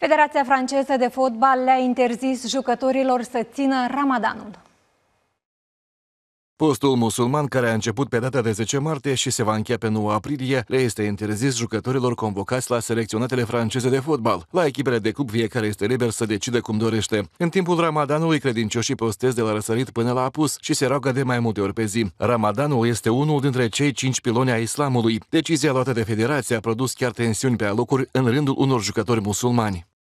Federația franceză de fotbal le-a interzis jucătorilor să țină Ramadanul. Postul musulman, care a început pe data de 10 martie și se va încheia pe 9 aprilie, le este interzis jucătorilor convocați la selecționatele franceze de fotbal. La echipele de cup, fiecare este liber să decide cum dorește. În timpul Ramadanului, credincioșii postez de la răsărit până la apus și se roagă de mai multe ori pe zi. Ramadanul este unul dintre cei cinci piloni ai islamului. Decizia luată de federație a produs chiar tensiuni pe alocuri în rândul unor jucători musulmani.